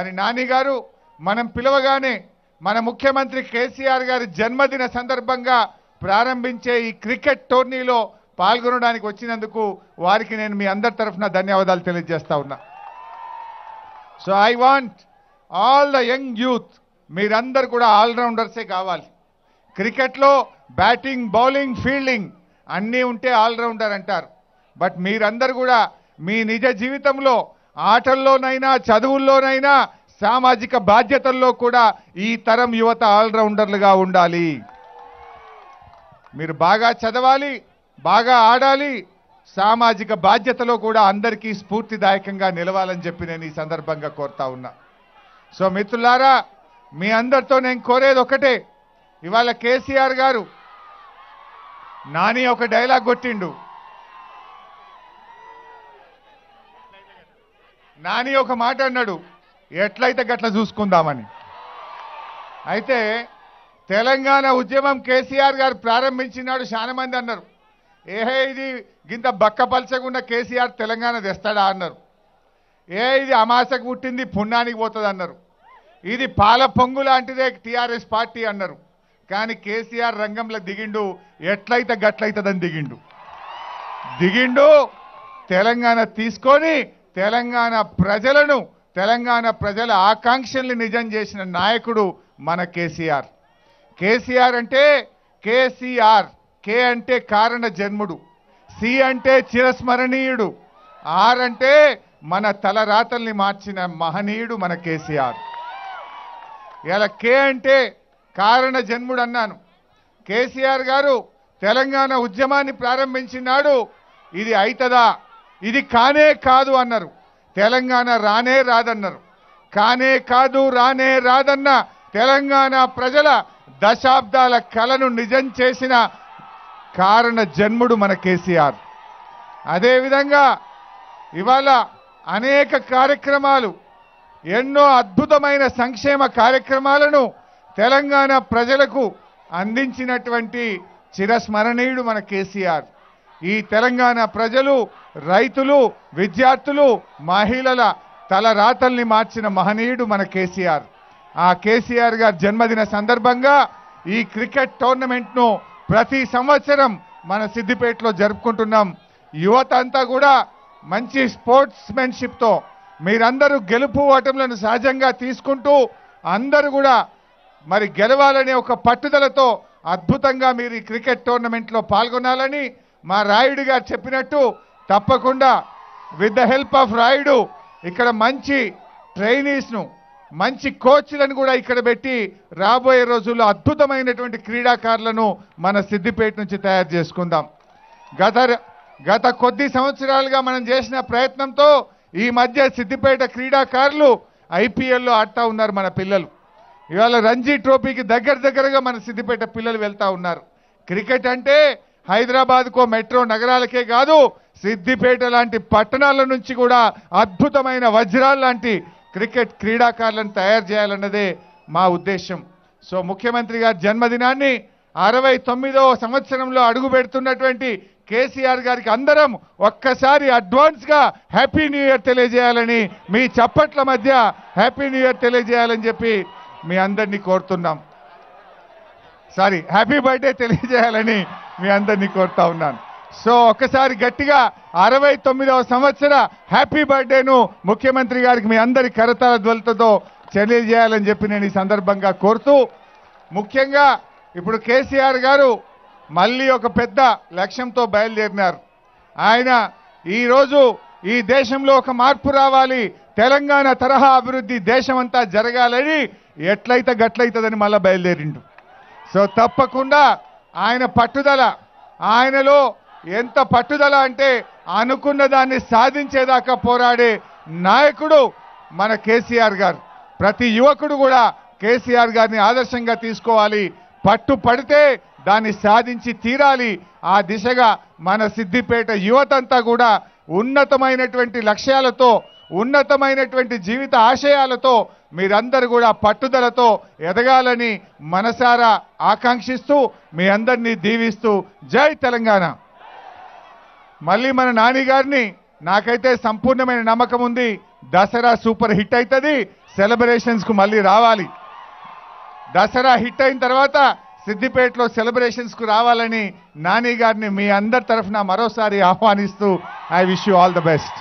మరి నాని గారు మనం పిలవగానే మన ముఖ్యమంత్రి కేసీఆర్ గారి జన్మదిన సందర్భంగా ప్రారంభించే ఈ క్రికెట్ టోర్నీలో పాల్గొనడానికి వచ్చినందుకు వారికి నేను మీ అందరి తరఫున ధన్యవాదాలు తెలియజేస్తా ఉన్నా so I want all the young youth మీరందరు కూడా ఆల్రౌండర్సే కావాలి క్రికెట్లో బ్యాటింగ్ బౌలింగ్ ఫీల్డింగ్ అన్నీ ఉంటే ఆల్రౌండర్ అంటారు బట్ మీరందరు కూడా మీ నిజ జీవితంలో ఆటల్లోనైనా చదువుల్లోనైనా సామాజిక బాధ్యతల్లో కూడా ఈ తరం యువత ఆల్రౌండర్లుగా ఉండాలి మీరు బాగా చదవాలి బాగా ఆడాలి సామాజిక బాధ్యతలో కూడా అందరికీ స్ఫూర్తిదాయకంగా నిలవాలని చెప్పి నేను ఈ సందర్భంగా కోరుతా ఉన్నా సో మిత్రులారా మీ అందరితో నేను కోరేది ఒకటే ఇవాళ కేసీఆర్ గారు నాని ఒక డైలాగ్ కొట్టిండు నాని ఒక మాట అన్నాడు ఎట్లయితే గట్ల చూసుకుందామని అయితే తెలంగాణ ఉద్యమం కేసీఆర్ గారు ప్రారంభించినాడు చాలా మంది అన్నారు ఏహే ఇది గింత బక్కపల్చకుండా కేసీఆర్ తెలంగాణ తెస్తాడా అన్నారు ఏ ఇది అమాసకు పుట్టింది పుణ్యానికి పోతుంది అన్నారు ఇది పాల పొంగు లాంటిదే టీఆర్ఎస్ పార్టీ అన్నారు కానీ కేసీఆర్ రంగంలో దిగిండు ఎట్లయితే గట్లయితుందని దిగిండు దిగిండు తెలంగాణ తీసుకొని తెలంగాణ ప్రజలను తెలంగాణ ప్రజల ఆకాంక్షల్ని నిజం చేసిన నాయకుడు మన కేసీఆర్ కేసీఆర్ అంటే కేసీఆర్ కే అంటే కారణ జన్ముడు సి అంటే చిరస్మరణీయుడు ఆర్ అంటే మన తలరాతల్ని మార్చిన మహనీయుడు మన కేసీఆర్ ఇలా కే అంటే కారణ జన్ముడు అన్నాను కేసీఆర్ గారు తెలంగాణ ఉద్యమాన్ని ప్రారంభించినాడు ఇది అవుతుందా ఇది కానే కాదు అన్నారు తెలంగాణ రానే రాదన్నారు కానే కాదు రానే రాదన్న తెలంగాణ ప్రజల దశాబ్దాల కలను నిజం చేసిన కారణ జన్ముడు మన కేసీఆర్ అదేవిధంగా ఇవాళ అనేక కార్యక్రమాలు ఎన్నో అద్భుతమైన సంక్షేమ కార్యక్రమాలను తెలంగాణ ప్రజలకు అందించినటువంటి చిరస్మరణీయుడు మన కేసీఆర్ ఈ తెలంగాణ ప్రజలు రైతులు విద్యార్థులు మహిళల తలరాతల్ని మార్చిన మహనీయుడు మన కేసీఆర్ ఆ కేసీఆర్ గారి జన్మదిన సందర్భంగా ఈ క్రికెట్ టోర్నమెంట్ను ప్రతి సంవత్సరం మన సిద్దిపేటలో జరుపుకుంటున్నాం యువత అంతా కూడా మంచి స్పోర్ట్స్మెన్షిప్తో మీరందరూ గెలుపు ఓటంలను సహజంగా తీసుకుంటూ అందరూ కూడా మరి గెలవాలనే ఒక పట్టుదలతో అద్భుతంగా మీరు ఈ క్రికెట్ టోర్నమెంట్లో పాల్గొనాలని మా రాయుడు గారు చెప్పినట్టు తప్పకుండా with the help of Rayudu ఇక్కడ మంచి ట్రైనీస్ను మంచి కోచ్లను కూడా ఇక్కడ పెట్టి రాబోయే రోజుల్లో అద్భుతమైనటువంటి క్రీడాకారులను మన సిద్దిపేట నుంచి తయారు చేసుకుందాం గత గత కొద్ది సంవత్సరాలుగా మనం చేసిన ప్రయత్నంతో ఈ మధ్య సిద్దిపేట క్రీడాకారులు ఐపీఎల్లో ఆడతా ఉన్నారు మన పిల్లలు ఇవాళ రంజీ ట్రోఫీకి దగ్గర దగ్గరగా మన సిద్దిపేట పిల్లలు వెళ్తూ ఉన్నారు క్రికెట్ అంటే హైదరాబాద్కో మెట్రో నగరాలకే కాదు సిద్దిపేట లాంటి పట్టణాల నుంచి కూడా అద్భుతమైన వజ్రాలు లాంటి క్రికెట్ క్రీడాకారులను తయారు చేయాలన్నదే మా ఉద్దేశం సో ముఖ్యమంత్రి గారి జన్మదినాన్ని అరవై తొమ్మిదవ సంవత్సరంలో అడుగు పెడుతున్నటువంటి కేసీఆర్ గారికి అందరం ఒక్కసారి అడ్వాన్స్గా హ్యాపీ న్యూ ఇయర్ తెలియజేయాలని మీ చప్పట్ల మధ్య హ్యాపీ న్యూ ఇయర్ తెలియజేయాలని చెప్పి మీ అందరినీ కోరుతున్నాం సారీ హ్యాపీ బర్త్డే తెలియజేయాలని మీ అందరినీ కోరుతా ఉన్నాను సో ఒక్కసారి గట్టిగా అరవై తొమ్మిదవ సంవత్సర హ్యాపీ బర్త్డేను ముఖ్యమంత్రి గారికి మీ అందరి కరతల ధ్వలతతో తెలియజేయాలని చెప్పి నేను ఈ సందర్భంగా కోరుతూ ముఖ్యంగా ఇప్పుడు కేసీఆర్ గారు మళ్ళీ ఒక పెద్ద లక్ష్యంతో బయలుదేరినారు ఆయన ఈరోజు ఈ దేశంలో ఒక మార్పు రావాలి తెలంగాణ తరహా అభివృద్ధి దేశమంతా జరగాలని ఎట్లయితే గట్లయితుందని మళ్ళీ బయలుదేరిండు సో తప్పకుండా ఆయన పట్టుదల ఆయనలో ఎంత పట్టుదల అంటే అనుకున్న దాన్ని సాధించేదాకా పోరాడే నాయకుడు మన కేసీఆర్ గారు ప్రతి యువకుడు కూడా కేసీఆర్ గారిని ఆదర్శంగా తీసుకోవాలి పట్టు పడితే దాన్ని సాధించి తీరాలి ఆ దిశగా మన సిద్దిపేట యువతంతా కూడా ఉన్నతమైనటువంటి లక్ష్యాలతో ఉన్నతమైనటువంటి జీవిత ఆశయాలతో మీరందరూ కూడా పట్టుదలతో ఎదగాలని మనసారా ఆకాంక్షిస్తూ మీ అందరినీ దీవిస్తూ జై తెలంగాణ మళ్ళీ మన నాని గారిని నాకైతే సంపూర్ణమైన నమ్మకం ఉంది దసరా సూపర్ హిట్ అవుతుంది సెలబ్రేషన్స్కు మళ్ళీ రావాలి దసరా హిట్ అయిన తర్వాత సిద్దిపేటలో సెలబ్రేషన్స్కు రావాలని నాని గారిని మీ అందరి తరఫున మరోసారి ఆహ్వానిస్తూ I wish you all the best